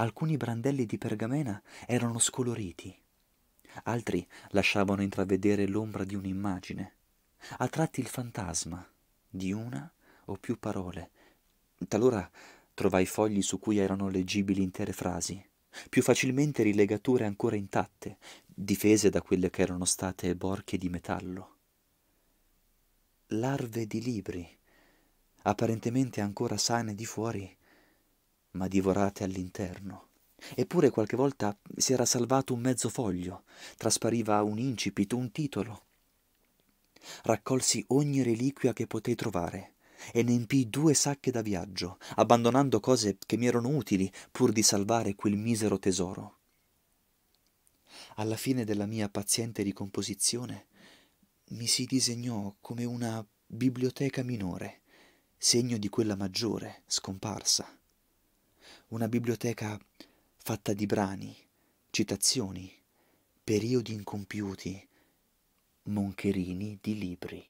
Alcuni brandelli di pergamena erano scoloriti, altri lasciavano intravedere l'ombra di un'immagine, a tratti il fantasma di una o più parole. Talora trovai fogli su cui erano leggibili intere frasi, più facilmente rilegature ancora intatte, difese da quelle che erano state borchie di metallo. Larve di libri, apparentemente ancora sane di fuori, ma divorate all'interno. Eppure qualche volta si era salvato un mezzo foglio, traspariva un incipito, un titolo. Raccolsi ogni reliquia che potei trovare e ne impii due sacche da viaggio, abbandonando cose che mi erano utili pur di salvare quel misero tesoro. Alla fine della mia paziente ricomposizione mi si disegnò come una biblioteca minore, segno di quella maggiore, scomparsa una biblioteca fatta di brani, citazioni, periodi incompiuti, moncherini di libri.